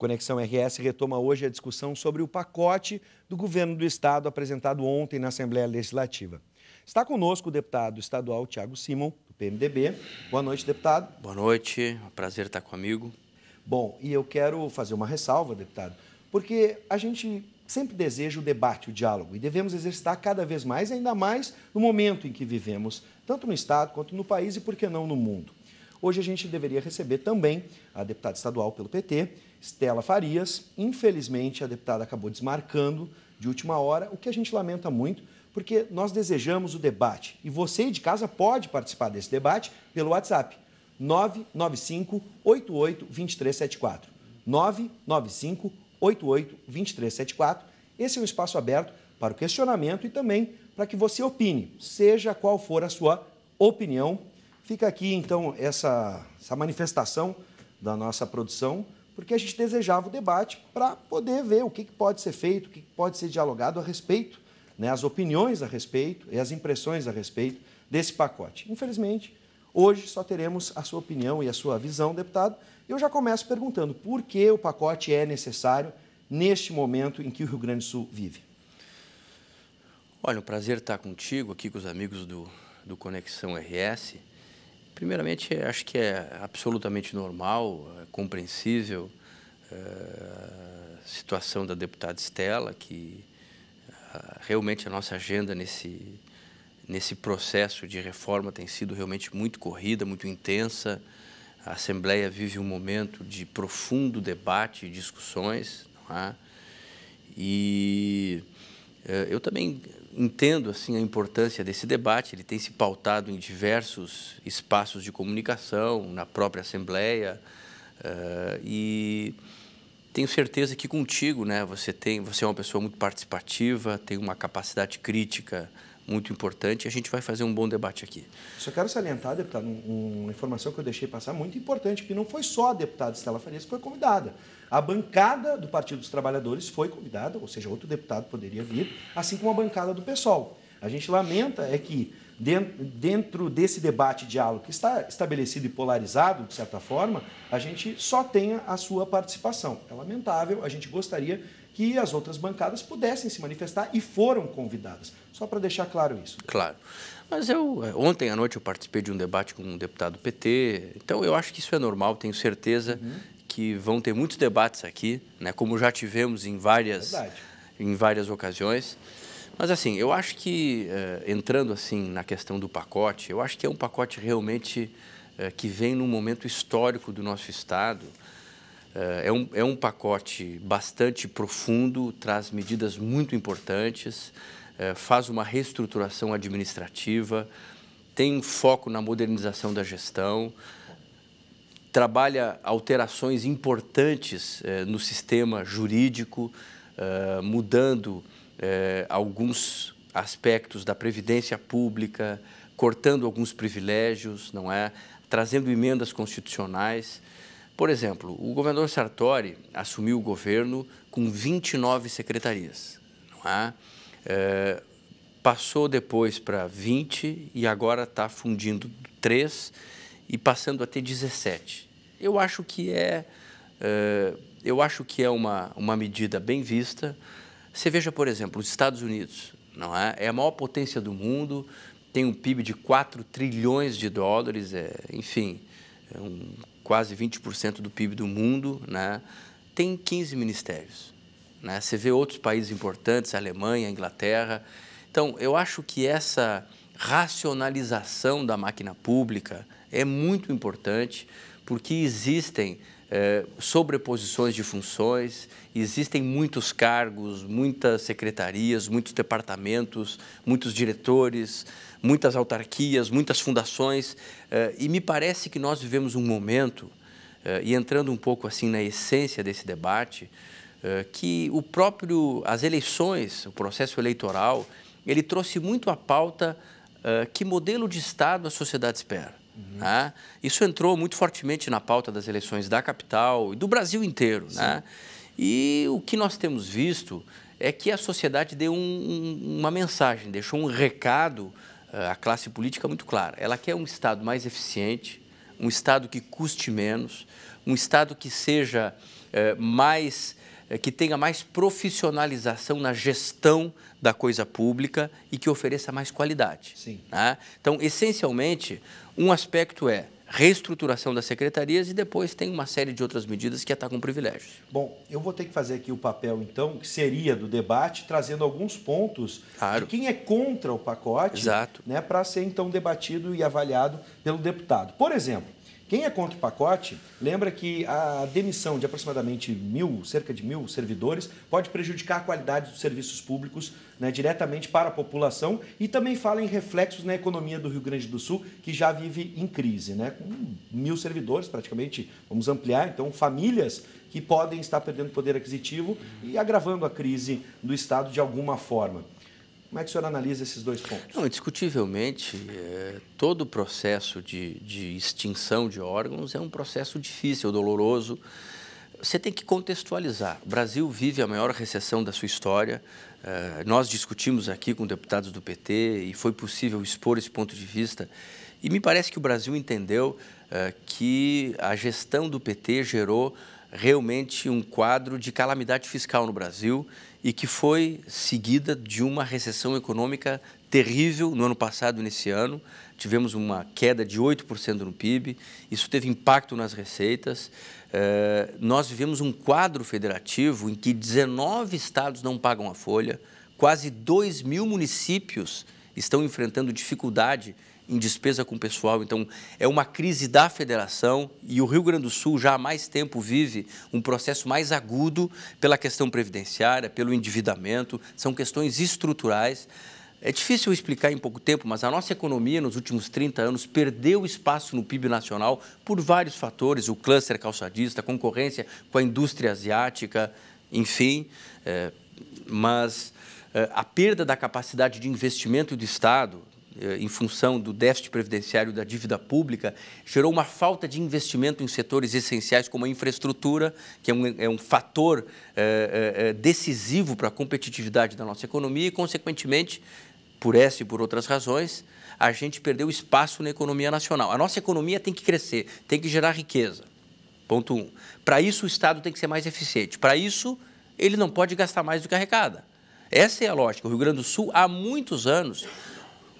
Conexão RS retoma hoje a discussão sobre o pacote do governo do Estado apresentado ontem na Assembleia Legislativa. Está conosco o deputado estadual Tiago Simon, do PMDB. Boa noite, deputado. Boa noite, é um prazer estar comigo. Bom, e eu quero fazer uma ressalva, deputado, porque a gente sempre deseja o debate, o diálogo, e devemos exercitar cada vez mais, ainda mais no momento em que vivemos, tanto no Estado quanto no país e, por que não, no mundo. Hoje a gente deveria receber também a deputada estadual pelo PT, Stella Farias. Infelizmente, a deputada acabou desmarcando de última hora, o que a gente lamenta muito, porque nós desejamos o debate. E você de casa pode participar desse debate pelo WhatsApp 995 88 2374. 995 88 2374. Esse é um espaço aberto para o questionamento e também para que você opine, seja qual for a sua opinião Fica aqui, então, essa, essa manifestação da nossa produção, porque a gente desejava o debate para poder ver o que, que, pode ser feito, o que, que pode ser dialogado a respeito, né, as opiniões a respeito e as impressões a respeito desse pacote. Infelizmente, hoje só teremos a sua opinião e a sua visão, deputado. Eu já começo perguntando por que o pacote é necessário neste momento em que o Rio Grande do Sul vive. Olha, um prazer estar contigo aqui com os amigos do, do Conexão RS. Primeiramente, é, acho que é absolutamente normal, é compreensível é, a situação da deputada Estela, que realmente a nossa agenda nesse, nesse processo de reforma tem sido realmente muito corrida, muito intensa. A Assembleia vive um momento de profundo debate e discussões. É? E eh, eu também entendo assim a importância desse debate. Ele tem se pautado em diversos espaços de comunicação, na própria Assembleia, eh, e tenho certeza que contigo, né? Você tem, você é uma pessoa muito participativa, tem uma capacidade crítica muito importante e a gente vai fazer um bom debate aqui. Só quero salientar, deputado, uma informação que eu deixei passar muito importante, que não foi só a deputada Estela Farias que foi convidada. A bancada do Partido dos Trabalhadores foi convidada, ou seja, outro deputado poderia vir, assim como a bancada do PSOL. A gente lamenta é que dentro desse debate diálogo que está estabelecido e polarizado, de certa forma, a gente só tenha a sua participação. É lamentável, a gente gostaria que as outras bancadas pudessem se manifestar e foram convidadas. Só para deixar claro isso. Claro. Mas eu eh, ontem à noite eu participei de um debate com um deputado PT, então eu acho que isso é normal, tenho certeza uhum. que vão ter muitos debates aqui, né, como já tivemos em várias Verdade. em várias ocasiões. Mas assim, eu acho que eh, entrando assim na questão do pacote, eu acho que é um pacote realmente eh, que vem num momento histórico do nosso estado eh, é um, é um pacote bastante profundo, traz medidas muito importantes, eh, faz uma reestruturação administrativa, tem foco na modernização da gestão, trabalha alterações importantes eh, no sistema jurídico, mudando alguns aspectos da previdência pública, cortando alguns privilégios, não é, trazendo emendas constitucionais. Por exemplo, o governador Sartori assumiu o governo com 29 secretarias. É? É, passou depois para 20 e agora está fundindo 3 e passando a ter 17. Eu acho que é, é eu acho que é uma, uma medida bem vista. Você veja, por exemplo, os Estados Unidos, não é? É a maior potência do mundo, tem um PIB de 4 trilhões de dólares, é, enfim, é um quase 20% do PIB do mundo, né, tem 15 ministérios. Né? Você vê outros países importantes, a Alemanha, a Inglaterra. Então, eu acho que essa racionalização da máquina pública é muito importante, porque existem eh, sobreposições de funções, existem muitos cargos, muitas secretarias, muitos departamentos, muitos diretores, muitas autarquias, muitas fundações, eh, e me parece que nós vivemos um momento, eh, e entrando um pouco assim na essência desse debate, que o próprio as eleições, o processo eleitoral, ele trouxe muito à pauta que modelo de Estado a sociedade espera. Uhum. Né? Isso entrou muito fortemente na pauta das eleições da capital e do Brasil inteiro. Né? E o que nós temos visto é que a sociedade deu um, uma mensagem, deixou um recado eh, à classe política muito clara. Ela quer um Estado mais eficiente, um Estado que custe menos, um Estado que seja é, mais eh, que tenha mais profissionalização na gestão da coisa pública e que ofereça mais qualidade. Sim. Né? Então, essencialmente, um aspecto é reestruturação das secretarias e depois tem uma série de outras medidas que atacam privilégios. Bom, eu vou ter que fazer aqui o papel, então, que seria do debate, trazendo alguns pontos claro. de quem é contra o pacote, Exato. né, para ser, então, debatido e avaliado pelo deputado. Por exemplo, quem é contra o pacote, lembra que a demissão de aproximadamente mil, cerca de mil servidores, pode prejudicar a qualidade dos serviços públicos né, diretamente para a população e também fala em reflexos na economia do Rio Grande do Sul, que já vive em crise, né, com mil servidores praticamente, vamos ampliar, então famílias que podem estar perdendo poder aquisitivo e agravando a crise do Estado de alguma forma. Como é que o senhor analisa esses dois pontos? Não, indiscutivelmente, é, todo o processo de, de extinção de órgãos é um processo difícil, doloroso. Você tem que contextualizar. O Brasil vive a maior recessão da sua história. É, nós discutimos aqui com deputados do PT e foi possível expor esse ponto de vista. E me parece que o Brasil entendeu é, que a gestão do PT gerou realmente um quadro de calamidade fiscal no Brasil e que foi seguida de uma recessão econômica terrível no ano passado e nesse ano. Tivemos uma queda de 8% no PIB, isso teve impacto nas receitas. Eh, nós vivemos um quadro federativo em que 19 estados não pagam a folha, quase 2 mil municípios estão enfrentando dificuldade em despesa com o pessoal. Então, é uma crise da federação e o Rio Grande do Sul já há mais tempo vive um processo mais agudo pela questão previdenciária, pelo endividamento, são questões estruturais. É difícil explicar em pouco tempo, mas a nossa economia nos últimos 30 anos perdeu espaço no PIB nacional por vários fatores, o cluster calçadista, a concorrência com a indústria asiática, enfim. É, mas é, a perda da capacidade de investimento do Estado, eh, em função do déficit previdenciário da dívida pública, gerou uma falta de investimento em setores essenciais como a infraestrutura, que é um, é um fator é, é, decisivo para a competitividade da nossa economia e, consequentemente, por essa e por outras razões, a gente perdeu espaço na economia nacional. A nossa economia tem que crescer, tem que gerar riqueza. Ponto um. Para isso, o Estado tem que ser mais eficiente. Para isso, ele não pode gastar mais do que arrecada. Essa é a lógica. O Rio Grande do Sul, há muitos anos,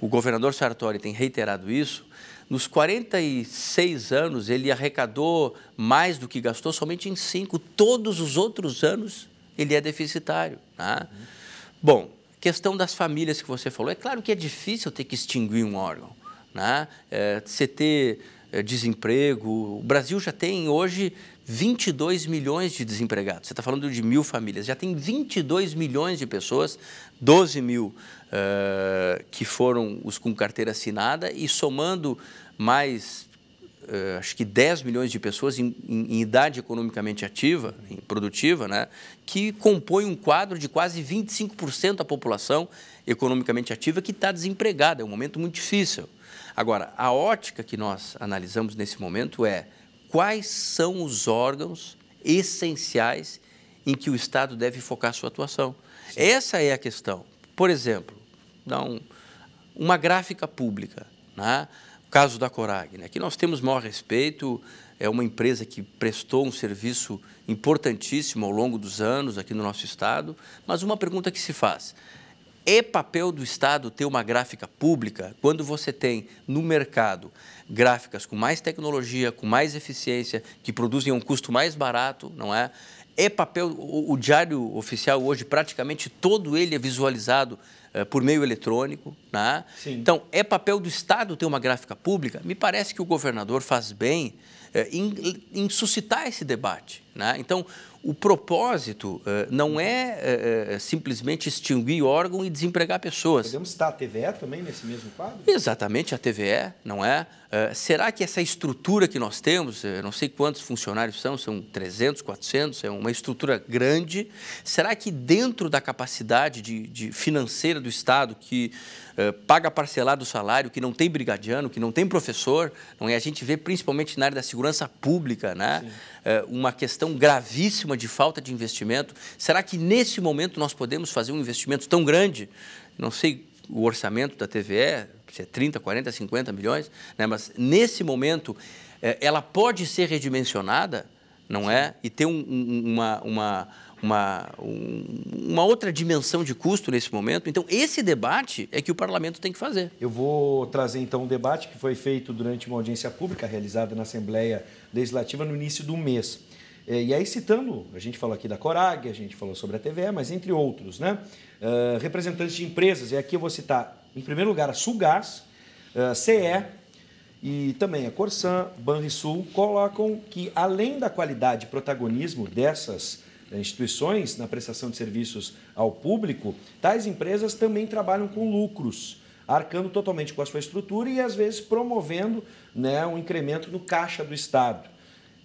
o governador Sartori tem reiterado isso, nos 46 anos ele arrecadou mais do que gastou, somente em cinco. Todos os outros anos ele é deficitário. Uhum. Bom, questão das famílias que você falou. É claro que é difícil ter que extinguir um órgão. Né? É, você ter é, desemprego. O Brasil já tem hoje 22 milhões de desempregados. Você está falando de mil famílias. Já tem 22 milhões de pessoas, 12 mil uh, que foram os com carteira assinada e somando mais eh, acho que 10 milhões de pessoas em, em, em, idade economicamente ativa, em produtiva, né, que compõe um quadro de quase 25% da população economicamente ativa que está desempregada. É um momento muito difícil. Agora, a ótica que nós analisamos nesse momento é quais são os órgãos essenciais em que o Estado deve focar sua atuação. Sim. Essa é a questão. Por exemplo, dá uma gráfica pública, né? o caso da Corag, né? que nós temos maior respeito, é uma empresa que prestou um serviço importantíssimo ao longo dos anos aqui no nosso Estado, mas uma pergunta que se faz, é papel do Estado ter uma gráfica pública quando você tem no mercado gráficas com mais tecnologia, com mais eficiência, que produzem a um custo mais barato, não é? É papel, o, o diário oficial hoje, praticamente todo ele é visualizado é, por meio eletrônico. Né? Então, é papel do Estado ter uma gráfica pública? Me parece que o governador faz bem é, em, em suscitar esse debate. Né? Então, o propósito uh, não é uh, simplesmente extinguir órgão e desempregar pessoas. Podemos citar a TVE também nesse mesmo quadro? Exatamente, a TVE, não é? Uh, será que essa estrutura que nós temos, eu não sei quantos funcionários são, são 300, 400, é uma estrutura grande, será que dentro da capacidade de, de financeira do Estado, que paga parcelado o salário, que não tem brigadiano, que não tem professor, não é? a gente vê principalmente na área da segurança pública, né? uma questão situação gravíssima de falta de investimento. Será que nesse momento nós podemos fazer um investimento tão grande? Não sei o orçamento da TVE, se é 30, 40, 50 milhões, né? mas nesse momento eh, ela pode ser redimensionada, não é? E ter um, uma, uma, uma, uma outra dimensão de custo nesse momento. Então, esse debate é que o parlamento tem que fazer. Eu vou trazer então um debate que foi feito durante uma audiência pública realizada na Assembleia Legislativa no início do mês. É, e aí, citando, a gente falou aqui da Corag, a gente falou sobre a TVE, mas entre outros, né? Uh, representantes de empresas, e aqui eu vou citar, em primeiro lugar, a Sulgás, ah, CE e também a Corsan, Banrisul, colocam que, além da qualidade e protagonismo dessas eh, instituições na prestação de serviços ao público, tais empresas também trabalham com lucros, arcando totalmente com a sua estrutura e, às vezes, promovendo né, um incremento no caixa do Estado.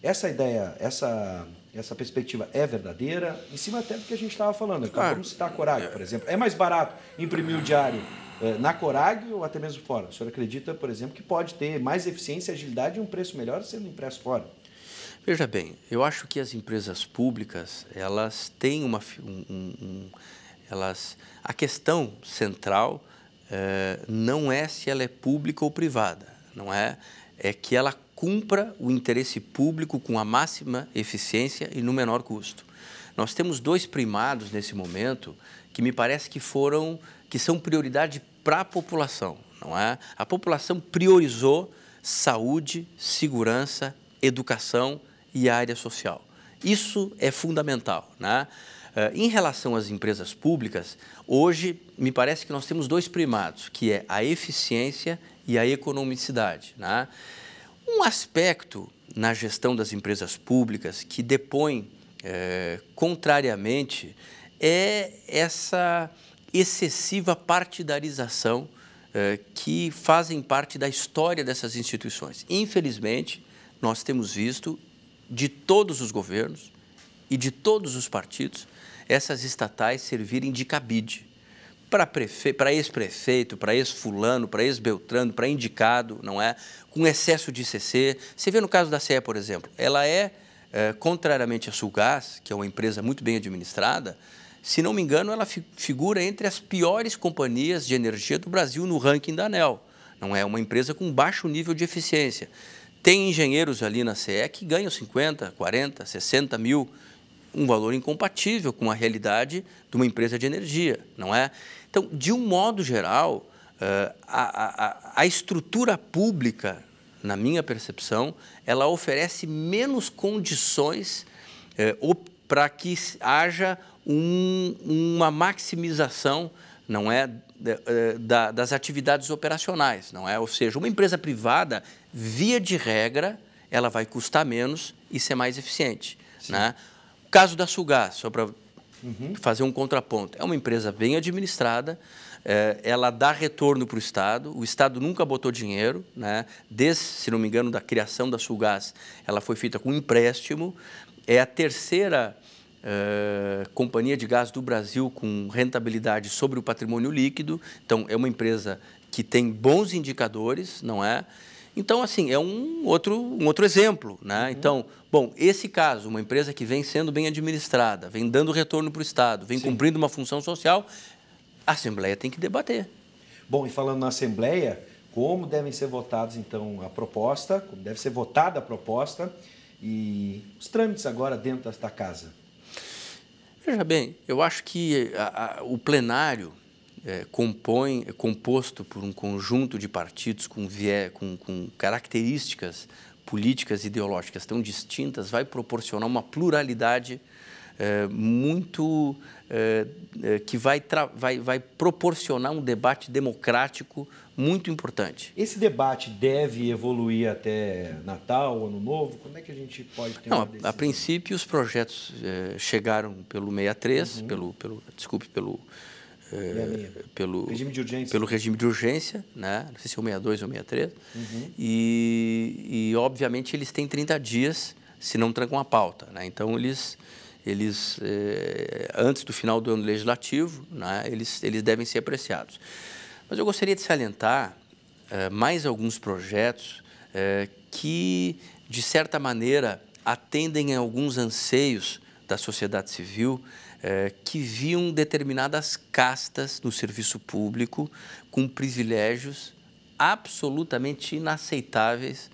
Essa ideia, essa, essa perspectiva é verdadeira? Em cima até do que a gente estava falando. Né? Claro. Vamos citar a Corag, por exemplo. É mais barato imprimir o diário eh, na Corag ou até mesmo fora? O senhor acredita, por exemplo, que pode ter mais eficiência, agilidade e um preço melhor sendo impresso fora? Veja bem, eu acho que as empresas públicas, elas têm uma... Um, um, elas, a questão central eh, não é se ela é pública ou privada, não é? é que ela cumpra o interesse público com a máxima eficiência e no menor custo. Nós temos dois primados nesse momento que me parece que foram que são prioridade para a população, não é? A população priorizou saúde, segurança, educação e área social. Isso é fundamental, né? Eh, em relação às empresas públicas, hoje me parece que nós temos dois primados, que é a eficiência e a economicidade. Né? Um aspecto na gestão das empresas públicas que depõe, é, contrariamente, é essa excessiva partidarização é, que fazem parte da história dessas instituições. Infelizmente, nós temos visto de todos os governos e de todos os partidos essas estatais servirem de cabide para ex-prefeito, para ex-fulano, para ex-beltrano, para indicado, não é? Com excesso de CC. Você vê no caso da CE, por exemplo, ela é, é contrariamente à Sulgás, que é uma empresa muito bem administrada, se não me engano, ela fi figura entre as piores companhias de energia do Brasil no ranking da ANEL. Não é uma empresa com baixo nível de eficiência. Tem engenheiros ali na CE que ganham 50, 40, 60 mil, um valor incompatível com a realidade de uma empresa de energia, não é? Então, de um modo geral, eh, a, a, a estrutura pública, na minha percepção, ela oferece menos condições eh, para que haja um, uma maximização, não é, eh, da, das atividades operacionais, não é? Ou seja, uma empresa privada, via de regra, ela vai custar menos e ser mais eficiente, né? O caso da Sugar, só para uhum. fazer um contraponto. É uma empresa bem administrada, é, ela dá retorno para o Estado, o Estado nunca botou dinheiro, né? desde, se não me engano, da criação da Sulgás, ela foi feita com empréstimo, é a terceira é, companhia de gás do Brasil com rentabilidade sobre o patrimônio líquido, então é uma empresa que tem bons indicadores, não é? Então, assim, é um outro, um outro exemplo. Né? Uhum. Então, bom, esse caso, uma empresa que vem sendo bem administrada, vem dando retorno para o Estado, vem Sim. cumprindo uma função social, a Assembleia tem que debater. Bom, e falando na Assembleia, como devem ser votados, então, a proposta, como deve ser votada a proposta e os trâmites agora dentro desta casa? Veja bem, eu acho que a, a, o plenário é, compõe, é composto por um conjunto de partidos com, vié com, com características políticas e ideológicas tão distintas, vai proporcionar uma pluralidade é, muito é, é, que vai, vai, vai proporcionar um debate democrático muito importante. Esse debate deve evoluir até Natal, Ano Novo? Como é que a gente pode ter Não, a, a princípio, os projetos é, chegaram pelo 63, uhum. pelo, pelo, desculpe, pelo é, pelo, regime de urgência. pelo regime de urgência, né? não sei se é o 62 ou 63, uhum. e, e obviamente eles têm 30 dias se não trancam a pauta. Né? Então, eles, eles é, antes do final do ano legislativo, né, eles, eles devem ser apreciados. Mas eu gostaria de salientar é, mais alguns projetos que, de certa maneira, atendem a alguns anseios da sociedade civil é, que viam determinadas castas no serviço público com privilégios absolutamente inaceitáveis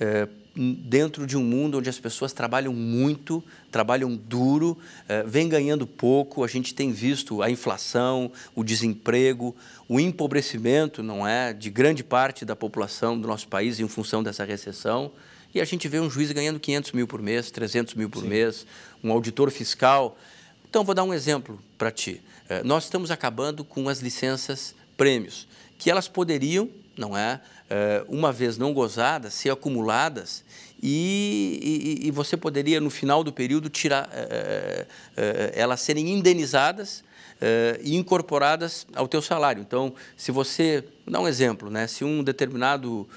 é, dentro de um mundo onde as pessoas trabalham muito, trabalham duro, é, vem vêm ganhando pouco. A gente tem visto a inflação, o desemprego, o empobrecimento, não é, de grande parte da população do nosso país em função dessa recessão. E a gente vê um juiz ganhando 500 mil por mês, 300 mil por Sim. mês, um auditor fiscal então, vou dar um exemplo para ti. É, nós estamos acabando com as licenças prêmios, que elas poderiam, não é, é uma vez não gozadas, ser acumuladas e, e, e, você poderia, no final do período, tirar é, é, é, é elas serem indenizadas e incorporadas ao teu salário. Então, se você, vou dar um exemplo, né, se um determinado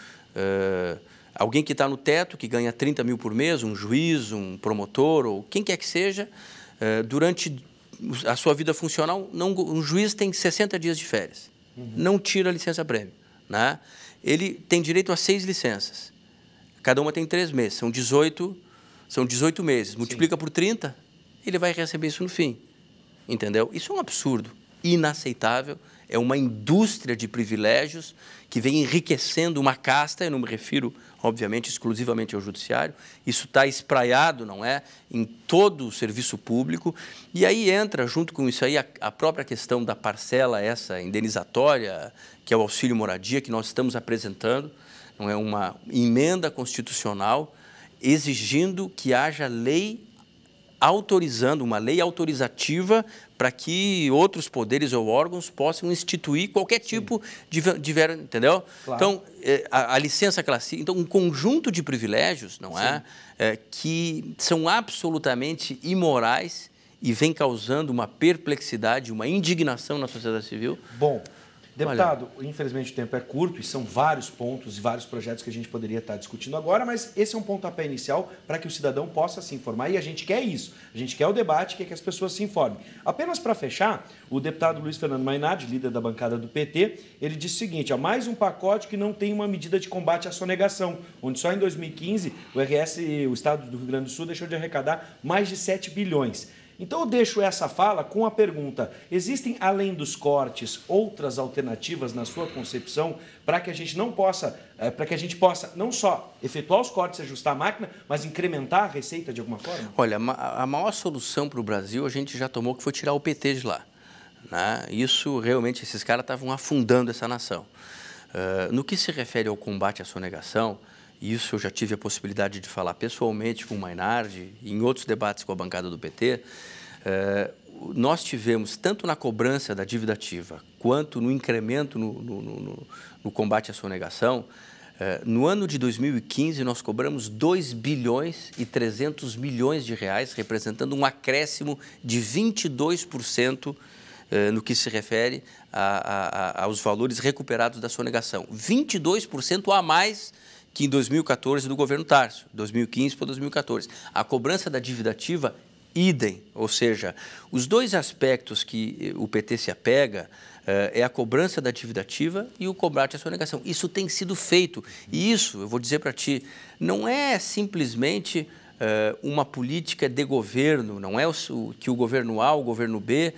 alguém que está no teto, que ganha 30 mil por mês, um juiz, um promotor ou quem quer que seja, eh, durante a sua vida funcional, não, um juiz tem 60 dias de férias. Uhum. Não tira a licença-prêmio. Né? Ele tem direito a seis licenças. Cada uma tem três meses. São 18, são 18 meses. Multiplica Sim. por 30, ele vai receber isso no fim. Entendeu? Isso é um absurdo, inaceitável. É uma indústria de privilégios que vem enriquecendo uma casta, eu não me refiro obviamente, exclusivamente ao judiciário. Isso está espraiado, não é, em todo o serviço público. E aí entra, junto com isso aí, a, a própria questão da parcela essa indenizatória, que é o auxílio moradia, que nós estamos apresentando, não é uma emenda constitucional exigindo que haja lei autorizando, uma lei autorizativa para que outros poderes ou órgãos possam instituir qualquer tipo Sim. de, ver, entendeu? Claro. Então, é, a, a, licença classifica, então um conjunto de privilégios, não é? é? que são absolutamente imorais e vem causando uma perplexidade, uma indignação na sociedade civil. Bom, Deputado, Olha... infelizmente o tempo é curto e são vários pontos e vários projetos que a gente poderia estar discutindo agora, mas esse é um pontapé inicial para que o cidadão possa se informar e a gente quer isso. A gente quer o debate, quer que as pessoas se informem. Apenas para fechar, o deputado Luiz Fernando Mainardi, líder da bancada do PT, ele disse o seguinte: há mais um pacote que não tem uma medida de combate à sonegação, onde só em 2015 o RS, o Estado do Rio Grande do Sul, deixou de arrecadar mais de 7 bilhões. Então eu deixo essa fala com a pergunta: existem, além dos cortes, outras alternativas na sua concepção para que a gente não possa, é, para que a gente possa não só efetuar os cortes e ajustar a máquina, mas incrementar a receita de alguma forma? Olha, a maior solução para o Brasil a gente já tomou que foi tirar o PT de lá. Né? Isso realmente esses caras estavam afundando essa nação. Uh, no que se refere ao combate à sonegação, isso eu já tive a possibilidade de falar pessoalmente com o Mainardi, em outros debates com a bancada do PT, é, eh, nós tivemos, tanto na cobrança da dívida ativa, quanto no incremento no, no, no, no combate à sonegação, é, no ano de 2015 nós cobramos 2 bilhões e 300 milhões de reais, representando um acréscimo de 22% eh, no que se refere a, a, a, aos valores recuperados da sonegação. 22% a mais que em 2014 do governo Tarso, 2015 para 2014. A cobrança da dívida ativa, idem, ou seja, os dois aspectos que eh, o PT se apega eh, é a cobrança da dívida ativa e o combate à sonegação. Isso tem sido feito e isso, eu vou dizer para ti, não é simplesmente eh, uma política de governo, não é o, que o governo A, o governo B...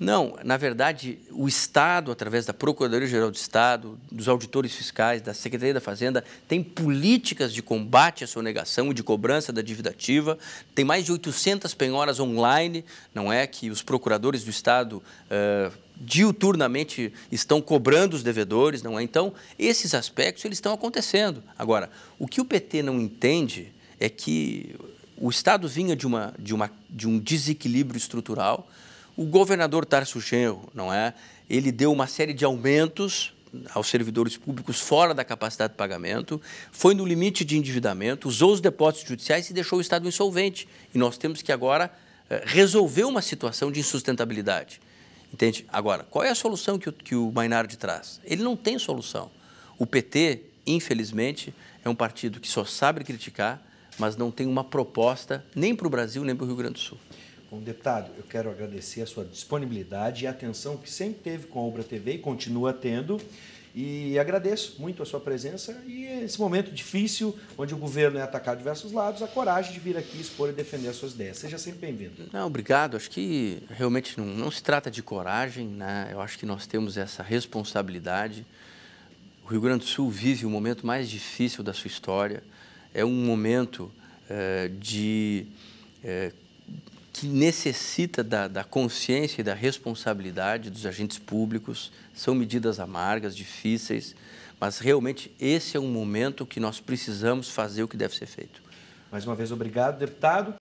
Não, na verdade, o Estado, através da Procuradoria-Geral do Estado, dos auditores fiscais, da Secretaria da Fazenda, tem políticas de combate à sonegação e de cobrança da dívida ativa. Tem mais de 800 penhoras online, não é? Que os procuradores do Estado. Uh, diuturnamente estão cobrando os devedores, não é? Então, esses aspectos eles estão acontecendo. Agora, o que o PT não entende é que o Estado vinha de, uma, de, uma, de um desequilíbrio estrutural, o governador Tarso Genro, não é? Ele deu uma série de aumentos aos servidores públicos fora da capacidade de pagamento, foi no limite de endividamento, usou os depósitos judiciais e deixou o Estado insolvente. E nós temos que agora eh, resolver uma situação de insustentabilidade. Entende? Agora, qual é a solução que o, que o Mainardi traz? Ele não tem solução. O PT, infelizmente, é um partido que só sabe criticar, mas não tem uma proposta nem para o Brasil, nem para o Rio Grande do Sul. Bom, deputado, eu quero agradecer a sua disponibilidade e a atenção que sempre teve com a Obra TV e continua tendo. E agradeço muito a sua presença e esse momento difícil, onde o governo é atacado de diversos lados, a coragem de vir aqui expor e defender as suas ideias. Seja sempre bem-vindo. Não, obrigado. Acho que realmente não, não, se trata de coragem, né? Eu acho que nós temos essa responsabilidade. O Rio Grande do Sul vive o momento mais difícil da sua história. É um momento é, de é, que necessita da, da, consciência e da responsabilidade dos agentes públicos. São medidas amargas, difíceis, mas realmente esse é um momento que nós precisamos fazer o que deve ser feito. Mais uma vez, obrigado, deputado.